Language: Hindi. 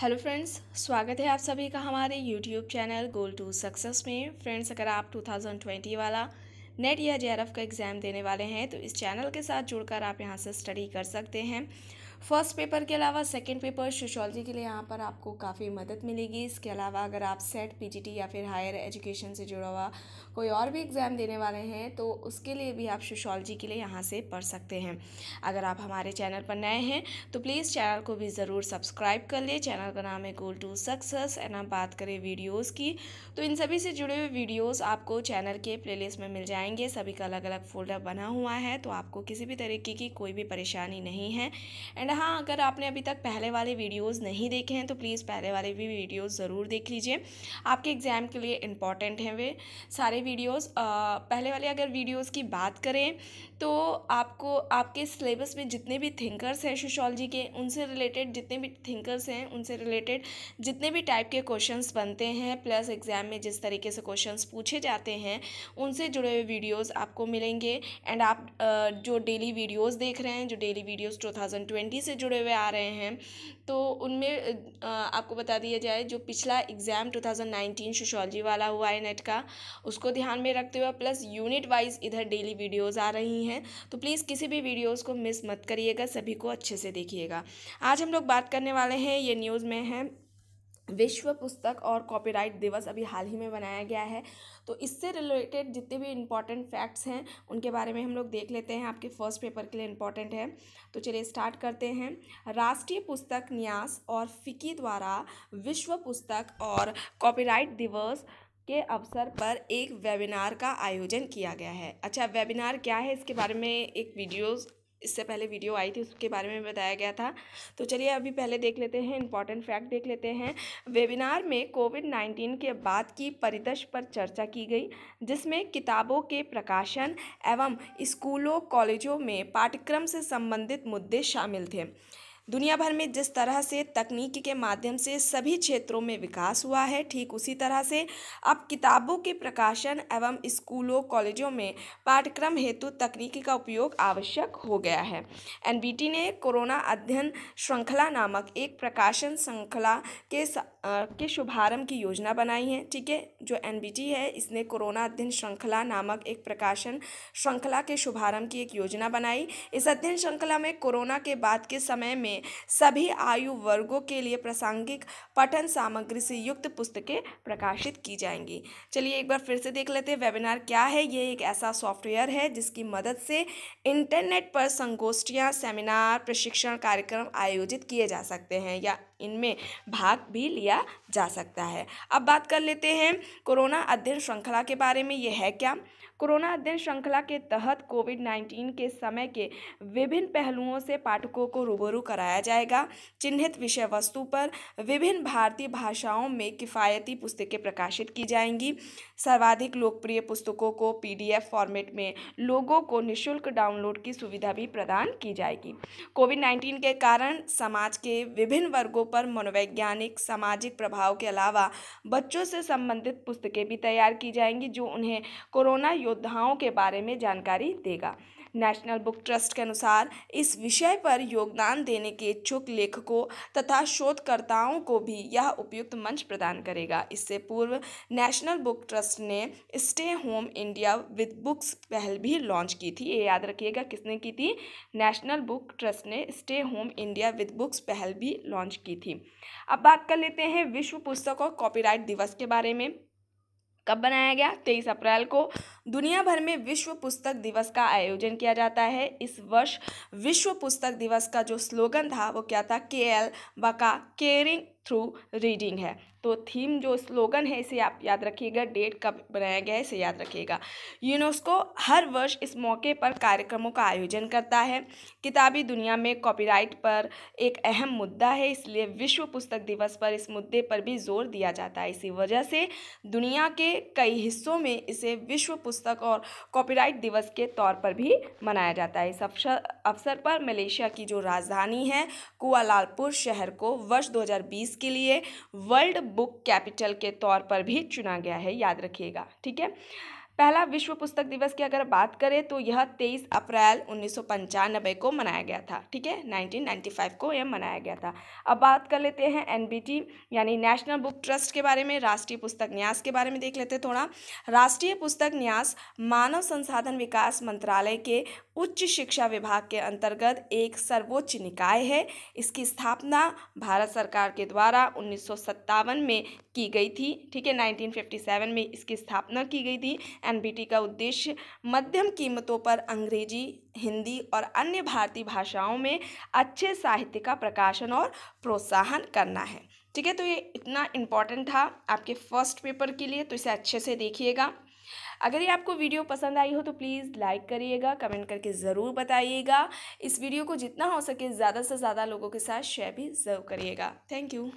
हेलो फ्रेंड्स स्वागत है आप सभी का हमारे YouTube channel goal to success में फ्रेंड्स अगर आप 2020 वाला नेट या जे का एग्ज़ाम देने वाले हैं तो इस चैनल के साथ जुड़कर आप यहां से स्टडी कर सकते हैं फर्स्ट पेपर के अलावा सेकेंड पेपर सोशोलॉजी के लिए यहाँ पर आपको काफ़ी मदद मिलेगी इसके अलावा अगर आप सेट पीजीटी या फिर हायर एजुकेशन से जुड़ा हुआ कोई और भी एग्ज़ाम देने वाले हैं तो उसके लिए भी आप सोशोलॉजी के लिए यहाँ से पढ़ सकते हैं अगर आप हमारे चैनल पर नए हैं तो प्लीज़ चैनल को भी ज़रूर सब्सक्राइब कर लिए चैनल का नाम है गोल टू सक्सेस एंड आप बात करें वीडियोज़ की तो इन सभी से जुड़े हुए वीडियोज़ आपको चैनल के प्लेलिस्ट में मिल जाएंगे सभी का अलग अलग फोल्डर बना हुआ है तो आपको किसी भी तरीके की कोई भी परेशानी नहीं है एंड हाँ अगर आपने अभी तक पहले वाले वीडियोस नहीं देखे हैं तो प्लीज़ पहले वाले भी वीडियोस ज़रूर देख लीजिए आपके एग्ज़ाम के लिए इम्पॉर्टेंट हैं वे सारे वीडियोस पहले वाले अगर वीडियोस की बात करें तो आपको आपके सिलेबस में जितने भी थिंकर्स हैं सोशोलॉजी के उनसे रिलेटेड जितने भी थिंकर्स हैं उनसे रिलेटेड जितने भी टाइप के क्वेश्चन बनते हैं प्लस एग्ज़ाम में जिस तरीके से क्वेश्चन पूछे जाते हैं उनसे जुड़े हुए वीडियोज़ आपको मिलेंगे एंड आप जो डेली वीडियोज़ देख रहे हैं जो डेली वीडियोज़ टू से जुड़े हुए आ रहे हैं तो उनमें आपको बता दिया जाए जो पिछला एग्ज़ाम 2019 थाउजेंड वाला हुआ है नेट का उसको ध्यान में रखते हुए प्लस यूनिट वाइज इधर डेली वीडियोस आ रही हैं तो प्लीज़ किसी भी वीडियोस को मिस मत करिएगा सभी को अच्छे से देखिएगा आज हम लोग बात करने वाले हैं ये न्यूज़ में है विश्व पुस्तक और कॉपीराइट दिवस अभी हाल ही में मनाया गया है तो इससे रिलेटेड जितने भी इम्पॉर्टेंट फैक्ट्स हैं उनके बारे में हम लोग देख लेते हैं आपके फर्स्ट पेपर के लिए इम्पॉर्टेंट है तो चलिए स्टार्ट करते हैं राष्ट्रीय पुस्तक न्यास और फिकी द्वारा विश्व पुस्तक और कॉपीराइट दिवस के अवसर पर एक वेबिनार का आयोजन किया गया है अच्छा वेबिनार क्या है इसके बारे में एक वीडियोस इससे पहले वीडियो आई थी उसके बारे में बताया गया था तो चलिए अभी पहले देख लेते हैं इंपॉर्टेंट फैक्ट देख लेते हैं वेबिनार में कोविड नाइन्टीन के बाद की परिदृश्य पर चर्चा की गई जिसमें किताबों के प्रकाशन एवं स्कूलों कॉलेजों में पाठ्यक्रम से संबंधित मुद्दे शामिल थे दुनिया भर में जिस तरह से तकनीक के माध्यम से सभी क्षेत्रों में विकास हुआ है ठीक उसी तरह से अब किताबों के प्रकाशन एवं स्कूलों कॉलेजों में पाठ्यक्रम हेतु तकनीकी का उपयोग आवश्यक हो गया है एन ने कोरोना अध्ययन श्रृंखला नामक एक प्रकाशन श्रृंखला के के शुभारंभ की योजना बनाई है ठीक है जो एन है इसने कोरोना अध्ययन श्रृंखला नामक एक प्रकाशन श्रृंखला के शुभारंभ की एक योजना बनाई इस अध्ययन श्रृंखला में कोरोना के बाद के समय में सभी आयु वर्गों के लिए प्रासंगिक पठन सामग्री से युक्त पुस्तकें प्रकाशित की जाएंगी चलिए एक बार फिर से देख लेते हैं वेबिनार क्या है ये एक ऐसा सॉफ्टवेयर है जिसकी मदद से इंटरनेट पर संगोष्ठियाँ सेमिनार प्रशिक्षण कार्यक्रम आयोजित किए जा सकते हैं या इनमें भाग भी लिया जा सकता है अब बात कर लेते हैं कोरोना अध्ययन श्रृंखला के बारे में ये है क्या कोरोना अध्ययन श्रृंखला के तहत कोविड नाइन्टीन के समय के विभिन्न पहलुओं से पाठकों को रूबरू कराया जाएगा चिन्हित विषय वस्तु पर विभिन्न भारतीय भाषाओं में किफ़ायती पुस्तकें प्रकाशित की जाएंगी सर्वाधिक लोकप्रिय पुस्तकों को पीडीएफ फॉर्मेट में लोगों को निःशुल्क डाउनलोड की सुविधा भी प्रदान की जाएगी कोविड नाइन्टीन के कारण समाज के विभिन्न वर्गों पर मनोवैज्ञानिक सामाजिक प्रभाव के अलावा बच्चों से संबंधित पुस्तकें भी तैयार की जाएंगी जो उन्हें कोरोना योद्धाओं के बारे में जानकारी देगा नेशनल बुक ट्रस्ट के अनुसार इस विषय पर योगदान देने के इच्छुक लेखकों तथा शोधकर्ताओं को भी यह उपयुक्त मंच प्रदान करेगा इससे पूर्व नेशनल बुक ट्रस्ट ने stay home India with books पहल भी लॉन्च की थी ये याद रखिएगा किसने की थी नेशनल बुक ट्रस्ट ने stay home India with books पहल भी लॉन्च की थी अब बात कर लेते हैं विश्व पुस्तक और कॉपीराइट दिवस के बारे में कब बनाया गया तेईस अप्रैल को दुनिया भर में विश्व पुस्तक दिवस का आयोजन किया जाता है इस वर्ष विश्व पुस्तक दिवस का जो स्लोगन था वो क्या था के एल बका केयरिंग थ्रू रीडिंग है तो थीम जो स्लोगन है इसे आप याद रखिएगा डेट कब बनाया गया है इसे याद रखिएगा यूनेस्को हर वर्ष इस मौके पर कार्यक्रमों का आयोजन करता है किताबी दुनिया में कॉपीराइट पर एक अहम मुद्दा है इसलिए विश्व पुस्तक दिवस पर इस मुद्दे पर भी जोर दिया जाता है इसी वजह से दुनिया के कई हिस्सों में इसे विश्व पुस्तक और कॉपीराइट दिवस के तौर पर भी मनाया जाता है इस अवसर अवसर पर मलेशिया की जो राजधानी है कुआलालपुर शहर को वर्ष 2020 के लिए वर्ल्ड बुक कैपिटल के तौर पर भी चुना गया है याद रखिएगा ठीक है पहला विश्व पुस्तक दिवस की अगर बात करें तो यह 23 अप्रैल उन्नीस को मनाया गया था ठीक है 1995 को यह मनाया गया था अब बात कर लेते हैं एनबीटी यानी नेशनल बुक ट्रस्ट के बारे में राष्ट्रीय पुस्तक न्यास के बारे में देख लेते हैं थोड़ा राष्ट्रीय पुस्तक न्यास मानव संसाधन विकास मंत्रालय के उच्च शिक्षा विभाग के अंतर्गत एक सर्वोच्च निकाय है इसकी स्थापना भारत सरकार के द्वारा उन्नीस में की गई थी ठीक है 1957 में इसकी स्थापना की गई थी एनबीटी का उद्देश्य मध्यम कीमतों पर अंग्रेजी हिंदी और अन्य भारतीय भाषाओं में अच्छे साहित्य का प्रकाशन और प्रोत्साहन करना है ठीक है तो ये इतना इम्पॉर्टेंट था आपके फर्स्ट पेपर के लिए तो इसे अच्छे से देखिएगा अगर ये आपको वीडियो पसंद आई हो तो प्लीज़ लाइक करिएगा कमेंट करके ज़रूर बताइएगा इस वीडियो को जितना हो सके ज़्यादा से ज़्यादा लोगों के साथ शेयर भी ज़रूर करिएगा थैंक यू